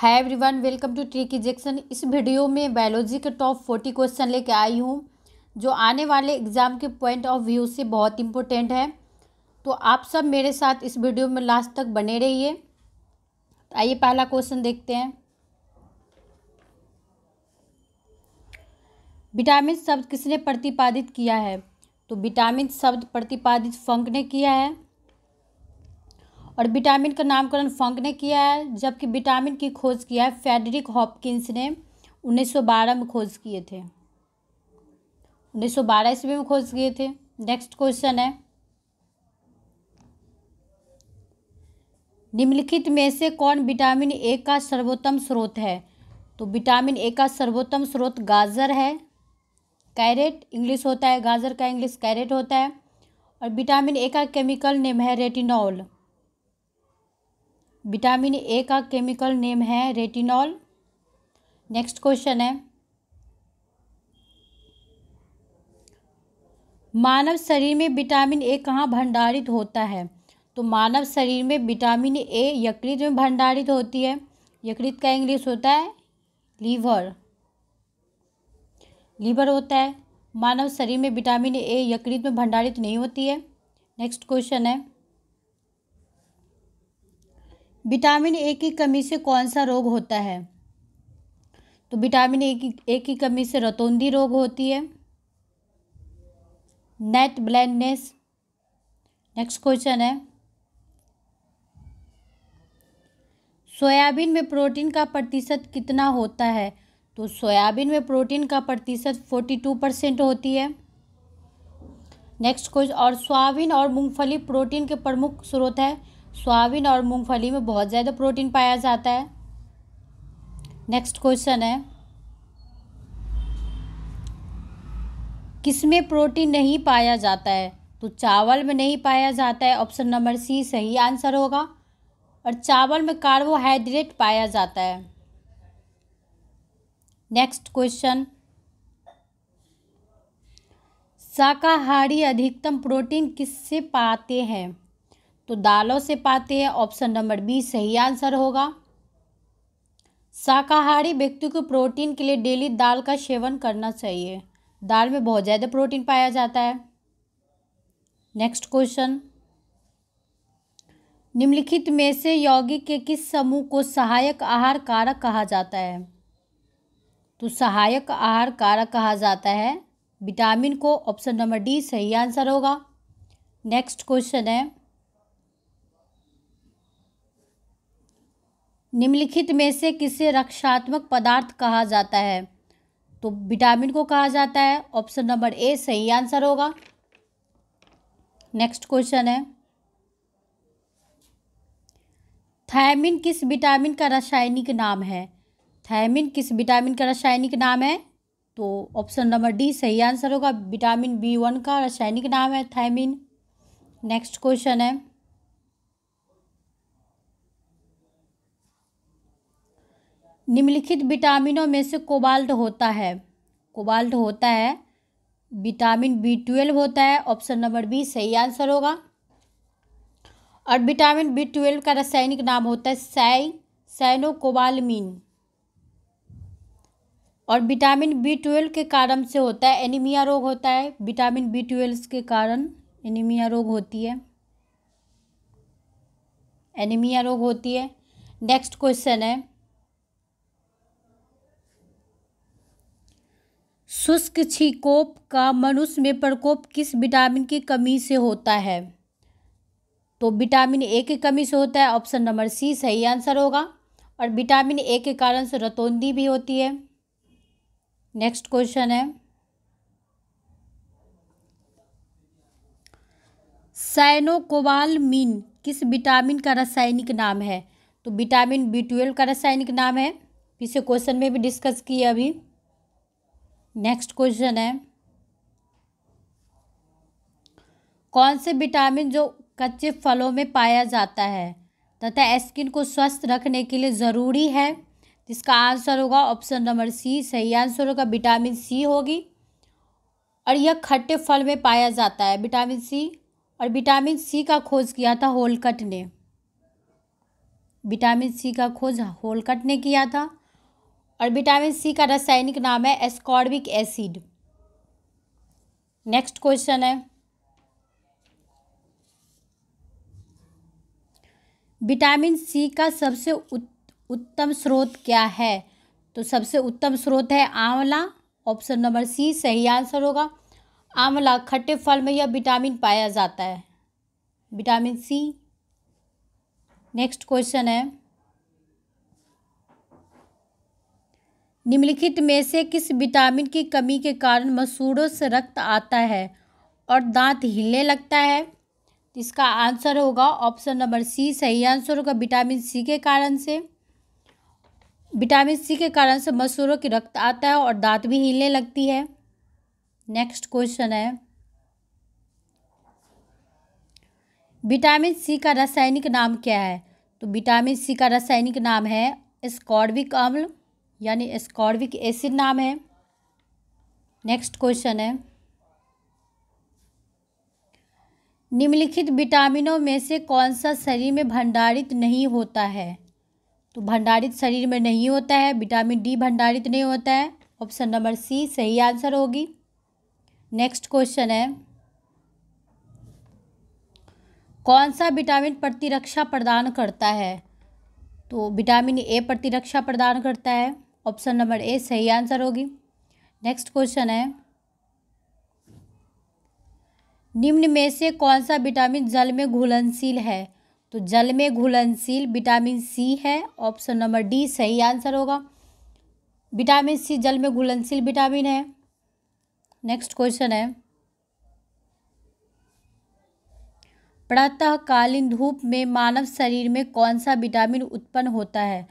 है everyone welcome to trick ejection इस video में बायोलॉजी के टॉप फोर्टी क्वेश्चन लेके आई हूँ जो आने वाले एग्ज़ाम के पॉइंट ऑफ व्यू से बहुत इम्पोर्टेंट है तो आप सब मेरे साथ इस वीडियो में लास्ट तक बने रहिए तो आइए पहला क्वेश्चन देखते हैं विटामिन शब्द किसने प्रतिपादित किया है तो विटामिन शब्द प्रतिपादित फंक ने किया है और विटामिन का नामकरण फंक ने किया है जबकि विटामिन की खोज किया है फेडरिक हॉपकिंस ने 1912 में खोज किए थे 1912 ईस्वी में खोज किए थे नेक्स्ट क्वेश्चन है निम्नलिखित में से कौन विटामिन ए का सर्वोत्तम स्रोत है तो विटामिन ए का सर्वोत्तम स्रोत गाजर है कैरेट इंग्लिश होता है गाजर का इंग्लिश कैरेट होता है और विटामिन ए का केमिकल नेम है रेटिनॉल विटामिन ए का केमिकल नेम है रेटिनॉल नेक्स्ट क्वेश्चन है मानव शरीर में विटामिन ए कहाँ भंडारित होता है तो मानव शरीर में विटामिन ए यकृत में भंडारित होती है यकृत का इंग्लिश होता है लीवर लीवर होता है मानव शरीर में विटामिन ए यकृत में भंडारित नहीं होती है नेक्स्ट क्वेश्चन है विटामिन ए की कमी से कौन सा रोग होता है तो विटामिन ए की ए की कमी से रतौंधी रोग होती है नेट ब्लैंडनेस नेक्स्ट क्वेश्चन है सोयाबीन में प्रोटीन का प्रतिशत कितना होता है तो सोयाबीन में प्रोटीन का प्रतिशत फोर्टी टू परसेंट होती है नेक्स्ट क्वेश्चन और सोयाबीन और मूंगफली प्रोटीन के प्रमुख स्रोत है सोयाबीन और मूंगफली में बहुत ज़्यादा प्रोटीन पाया जाता है नेक्स्ट क्वेश्चन है किसमें प्रोटीन नहीं पाया जाता है तो चावल में नहीं पाया जाता है ऑप्शन नंबर सी सही आंसर होगा और चावल में कार्बोहाइड्रेट पाया जाता है नेक्स्ट क्वेश्चन शाकाहारी अधिकतम प्रोटीन किससे पाते हैं तो दालों से पाते हैं ऑप्शन नंबर बी सही आंसर होगा शाकाहारी व्यक्ति को प्रोटीन के लिए डेली दाल का सेवन करना चाहिए दाल में बहुत ज़्यादा प्रोटीन पाया जाता है नेक्स्ट क्वेश्चन निम्नलिखित में से यौगिक के किस समूह को सहायक आहार कारक कहा जाता है तो सहायक आहार कारक कहा जाता है विटामिन को ऑप्शन नंबर डी सही आंसर होगा नेक्स्ट क्वेश्चन है निम्नलिखित में से किसे रक्षात्मक पदार्थ कहा जाता है तो विटामिन को कहा जाता है ऑप्शन नंबर ए सही आंसर होगा नेक्स्ट क्वेश्चन है थायमिन किस विटामिन का रासायनिक नाम है थायमिन किस विटामिन का रासायनिक नाम है तो ऑप्शन नंबर डी सही आंसर होगा विटामिन बी वन का रासायनिक नाम है थायमिन नेक्स्ट क्वेश्चन है निम्नलिखित विटामिनों में से कोबाल्ट होता है कोबाल्ट होता है विटामिन बी ट्वेल्व होता है ऑप्शन नंबर बी सही आंसर होगा और विटामिन बी ट्वेल्व का रासायनिक नाम होता है साई कोबालमिन और विटामिन बी ट्वेल्व के कारण से होता है एनीमिया रोग होता है विटामिन बी ट्वेल्व के कारण एनीमिया रोग होती है एनीमिया रोग होती है नेक्स्ट क्वेश्चन है शुष्क छिकोप का मनुष्य में प्रकोप किस विटामिन की कमी से होता है तो विटामिन ए की कमी से होता है ऑप्शन नंबर सी सही आंसर होगा और विटामिन ए के कारण से रतौंदी भी होती है नेक्स्ट क्वेश्चन है साइनोकोवाल मीन किस विटामिन का रासायनिक नाम है तो विटामिन बी ट्वेल्व का रासायनिक नाम है पिछले क्वेश्चन में भी डिस्कस किया अभी नेक्स्ट क्वेश्चन है कौन से विटामिन जो कच्चे फलों में पाया जाता है तथा स्किन को स्वस्थ रखने के लिए ज़रूरी है जिसका आंसर होगा ऑप्शन नंबर सी सही आंसर होगा विटामिन सी होगी और यह खट्टे फल में पाया जाता है विटामिन सी और विटामिन सी का खोज किया था होलकट ने विटामिन सी का खोज होलकट ने किया था और विटामिन सी का रासायनिक नाम है एस्कॉर्बिक एसिड नेक्स्ट क्वेश्चन है विटामिन सी का सबसे उत, उत्तम स्रोत क्या है तो सबसे उत्तम स्रोत है आंवला ऑप्शन नंबर सी सही आंसर होगा आंवला खट्टे फल में यह विटामिन पाया जाता है विटामिन सी नेक्स्ट क्वेश्चन है निम्नलिखित में से किस विटामिन की कमी के कारण मसूड़ों से रक्त आता है और दांत हिलने लगता है इसका आंसर होगा ऑप्शन नंबर सी सही आंसर होगा विटामिन सी के कारण से विटामिन सी के कारण से मसूरों की रक्त आता है और दांत भी हिलने लगती है नेक्स्ट क्वेश्चन है विटामिन सी का रासायनिक नाम क्या है तो विटामिन सी का रासायनिक नाम है स्कॉर्बिक अम्ल यानी स्कॉर्विक एसिड नाम है नेक्स्ट क्वेश्चन है निम्नलिखित विटामिनों में से कौन सा शरीर में भंडारित नहीं होता है तो भंडारित शरीर में नहीं होता है विटामिन डी भंडारित नहीं होता है ऑप्शन नंबर सी सही आंसर होगी नेक्स्ट क्वेश्चन है कौन सा विटामिन प्रतिरक्षा प्रदान करता है तो विटामिन ए प्रतिरक्षा प्रदान करता है ऑप्शन नंबर ए सही आंसर होगी नेक्स्ट क्वेश्चन है निम्न में से कौन सा विटामिन जल में घुलनशील है तो जल में घुलनशील विटामिन सी है ऑप्शन नंबर डी सही आंसर होगा विटामिन सी जल में घुलनशील विटामिन है नेक्स्ट क्वेश्चन है प्रातःकालीन धूप में मानव शरीर में कौन सा विटामिन उत्पन्न होता है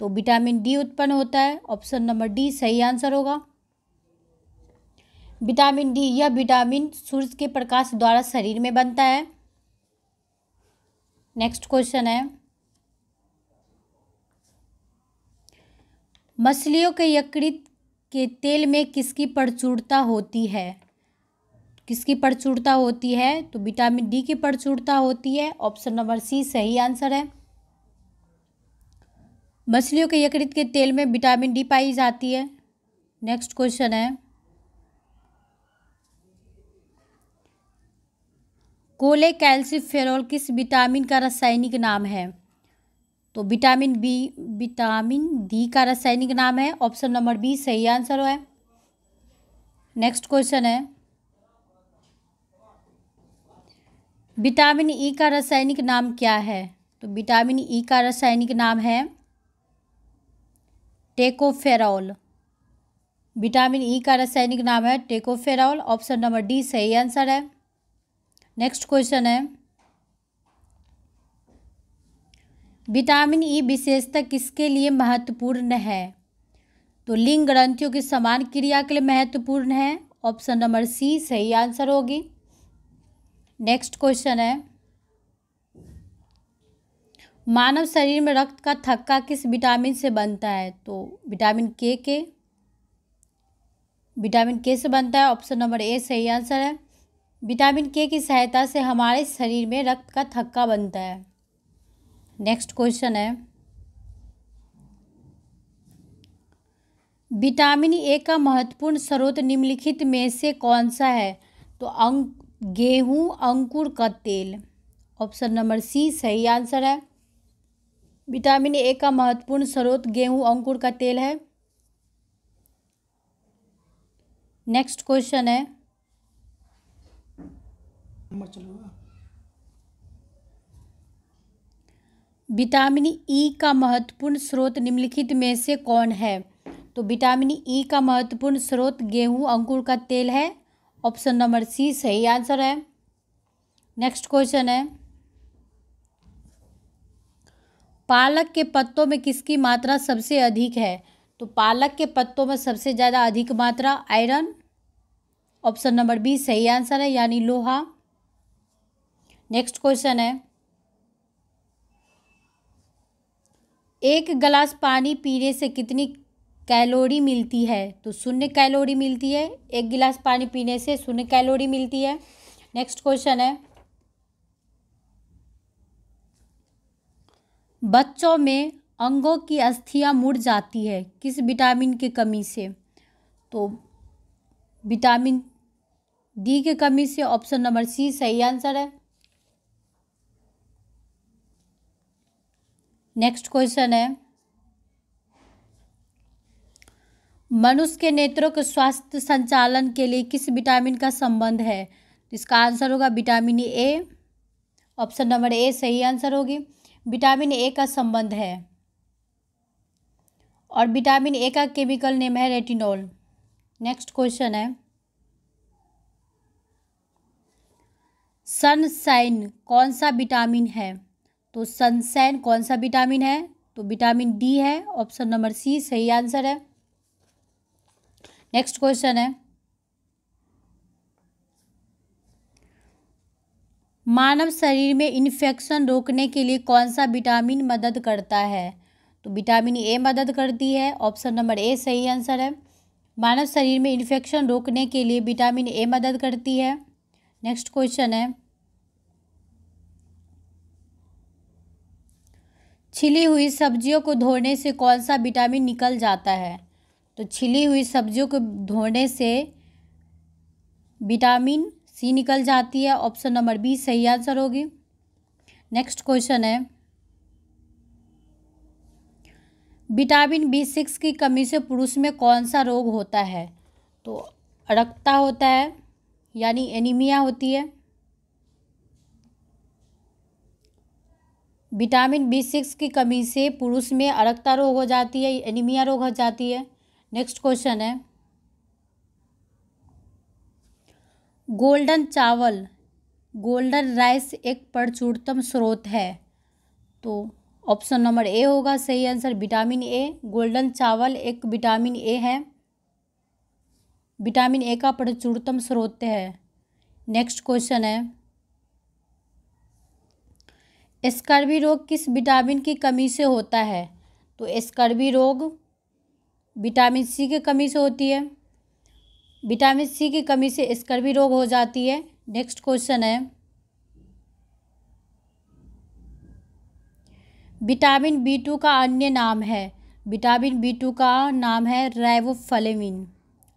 तो विटामिन डी उत्पन्न होता है ऑप्शन नंबर डी सही आंसर होगा विटामिन डी यह विटामिन सूर्य के प्रकाश द्वारा शरीर में बनता है नेक्स्ट क्वेश्चन है मछलियों के यकृत के तेल में किसकी प्रचुरता होती है किसकी प्रचुरता होती है तो विटामिन डी की प्रचुरता होती है ऑप्शन नंबर सी सही आंसर है मछलियों के यकृत के तेल में विटामिन डी पाई जाती है नेक्स्ट क्वेश्चन है कोले कैल्सिफेरॉल किस विटामिन का रासायनिक नाम है तो विटामिन बी विटामिन डी का रासायनिक नाम है ऑप्शन नंबर बी सही आंसर है नेक्स्ट क्वेश्चन है विटामिन ई e का रासायनिक नाम क्या है तो विटामिन ई e का रासायनिक नाम है टेकोफेरॉल विटामिन ई e का रासायनिक नाम है टेकोफेरॉल ऑप्शन नंबर डी सही आंसर है नेक्स्ट क्वेश्चन है विटामिन ई e विशेषता किसके लिए महत्वपूर्ण है तो लिंग ग्रंथियों की समान क्रिया के लिए महत्वपूर्ण है ऑप्शन नंबर सी सही आंसर होगी नेक्स्ट क्वेश्चन है मानव शरीर में रक्त का थक्का किस विटामिन से बनता है तो विटामिन के के विटामिन के से बनता है ऑप्शन नंबर ए सही आंसर है विटामिन के की सहायता से हमारे शरीर में रक्त का थक्का बनता है नेक्स्ट क्वेश्चन है विटामिन ए का महत्वपूर्ण स्रोत निम्नलिखित में से कौन सा है तो अंक गेहूं अंकुर का तेल ऑप्शन नंबर सी सही आंसर है विटामिन ए का महत्वपूर्ण स्रोत गेहूं अंकुर का तेल है नेक्स्ट क्वेश्चन है विटामिन ई e का महत्वपूर्ण स्रोत निम्नलिखित में से कौन है तो विटामिन ई e का महत्वपूर्ण स्रोत गेहूं अंकुर का तेल है ऑप्शन नंबर सी सही आंसर है नेक्स्ट क्वेश्चन है पालक के पत्तों में किसकी मात्रा सबसे अधिक है तो पालक के पत्तों में सबसे ज़्यादा अधिक मात्रा आयरन ऑप्शन नंबर बी सही आंसर है यानी लोहा नेक्स्ट क्वेश्चन है एक गिलास पानी पीने से कितनी कैलोरी मिलती है तो शून्य कैलोरी मिलती है एक गिलास पानी पीने से शून्य कैलोरी मिलती है नेक्स्ट क्वेश्चन है बच्चों में अंगों की अस्थियाँ मुड़ जाती है किस विटामिन की कमी से तो विटामिन डी की कमी से ऑप्शन नंबर सी सही आंसर है नेक्स्ट क्वेश्चन है मनुष्य के नेत्रों के स्वास्थ्य संचालन के लिए किस विटामिन का संबंध है तो इसका आंसर होगा vitamin A option number A सही आंसर होगी विटामिन ए का संबंध है और विटामिन ए का केमिकल नेम है रेटिनॉल नेक्स्ट क्वेश्चन है सनसाइन कौन सा विटामिन है तो सनसाइन कौन सा विटामिन है तो विटामिन डी है ऑप्शन नंबर सी सही आंसर है नेक्स्ट क्वेश्चन है मानव शरीर में इन्फेक्शन रोकने के लिए कौन सा विटामिन मदद करता है तो विटामिन ए मदद करती है ऑप्शन नंबर ए सही आंसर है मानव शरीर में इन्फेक्शन रोकने के लिए विटामिन ए मदद करती है नेक्स्ट क्वेश्चन है छिली हुई सब्जियों को धोने से कौन सा विटामिन निकल जाता है तो छिली हुई सब्जियों को धोने से विटामिन सी निकल जाती है ऑप्शन नंबर बी सही आंसर होगी नेक्स्ट क्वेश्चन है विटामिन बी सिक्स की कमी से पुरुष में कौन सा रोग होता है तो अड़कता होता है यानी एनीमिया होती है विटामिन बी सिक्स की कमी से पुरुष में अड़कता रोग हो जाती है एनीमिया रोग हो जाती है नेक्स्ट क्वेश्चन है गोल्डन चावल गोल्डन राइस एक प्रचुरतम स्रोत है तो ऑप्शन नंबर ए होगा सही आंसर विटामिन ए गोल्डन चावल एक विटामिन ए है विटामिन ए का प्रचुरतम स्रोत है नेक्स्ट क्वेश्चन है स्कर्वी रोग किस विटामिन की कमी से होता है तो स्कर्वी रोग विटामिन सी की कमी से होती है विटामिन सी की कमी से स्कर्वी रोग हो जाती है नेक्स्ट क्वेश्चन है विटामिन बी टू का अन्य नाम है विटामिन बी टू का नाम है राइबोफ्लेमिन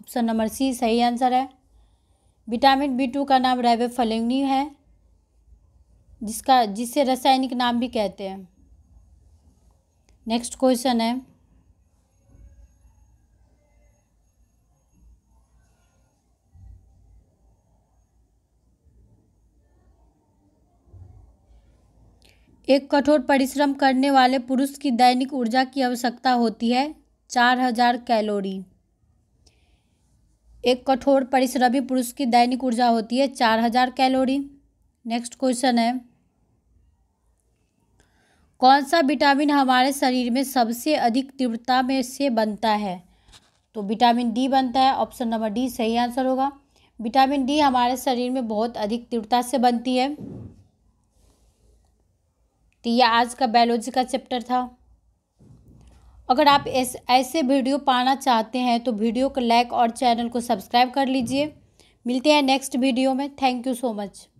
ऑप्शन नंबर सी सही आंसर है विटामिन बी टू का नाम राइबोफ्लेमिन है जिसका जिसे रासायनिक नाम भी कहते हैं नेक्स्ट क्वेश्चन है एक कठोर परिश्रम करने वाले पुरुष की दैनिक ऊर्जा की आवश्यकता होती है चार हजार कैलोरी एक कठोर परिश्रमी पुरुष की दैनिक ऊर्जा होती है चार हजार कैलोरी नेक्स्ट क्वेश्चन है कौन सा विटामिन हमारे शरीर में सबसे अधिक तीव्रता में से बनता है तो विटामिन डी बनता है ऑप्शन नंबर डी सही आंसर होगा विटामिन डी हमारे शरीर में बहुत अधिक तीव्रता से बनती है तो यह आज का बायोलॉजी का चैप्टर था अगर आप ऐसे वीडियो पाना चाहते हैं तो वीडियो को लाइक और चैनल को सब्सक्राइब कर लीजिए मिलते हैं नेक्स्ट वीडियो में थैंक यू सो मच